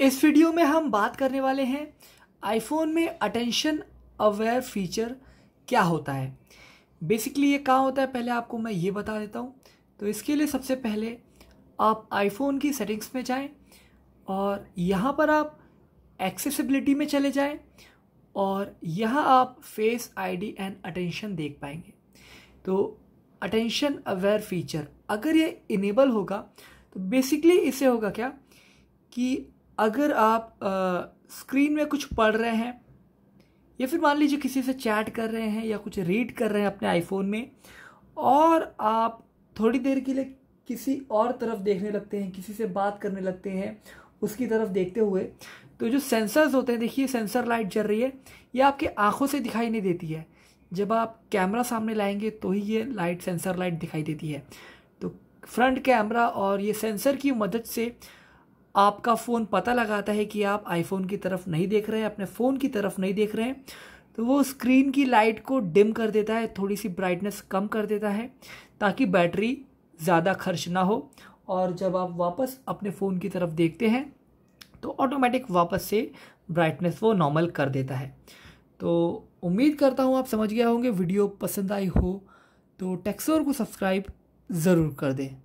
इस वीडियो में हम बात करने वाले हैं आईफोन में अटेंशन अवेयर फीचर क्या होता है बेसिकली ये कहाँ होता है पहले आपको मैं ये बता देता हूँ तो इसके लिए सबसे पहले आप आईफोन की सेटिंग्स में जाएं और यहाँ पर आप एक्सेसिबिलिटी में चले जाएं और यहाँ आप फेस आईडी एंड अटेंशन देख पाएंगे तो अटेंशन अवेयर फीचर अगर ये इनेबल होगा तो बेसिकली इससे होगा क्या कि अगर आप स्क्रीन में कुछ पढ़ रहे हैं या फिर मान लीजिए किसी से चैट कर रहे हैं या कुछ रीड कर रहे हैं अपने आईफोन में और आप थोड़ी देर के लिए किसी और तरफ देखने लगते हैं किसी से बात करने लगते हैं उसकी तरफ देखते हुए तो जो सेंसर्स होते हैं देखिए सेंसर लाइट जल रही है ये आपके आँखों से दिखाई नहीं देती है जब आप कैमरा सामने लाएंगे तो ही ये लाइट सेंसर लाइट दिखाई देती है तो फ्रंट कैमरा और ये सेंसर की मदद से आपका फ़ोन पता लगाता है कि आप आईफोन की तरफ नहीं देख रहे हैं अपने फ़ोन की तरफ नहीं देख रहे हैं तो वो स्क्रीन की लाइट को डिम कर देता है थोड़ी सी ब्राइटनेस कम कर देता है ताकि बैटरी ज़्यादा खर्च ना हो और जब आप वापस अपने फ़ोन की तरफ देखते हैं तो ऑटोमेटिक वापस से ब्राइटनेस वो नॉर्मल कर देता है तो उम्मीद करता हूँ आप समझ गया होंगे वीडियो पसंद आई हो तो टेक्सोर को सब्सक्राइब ज़रूर कर दें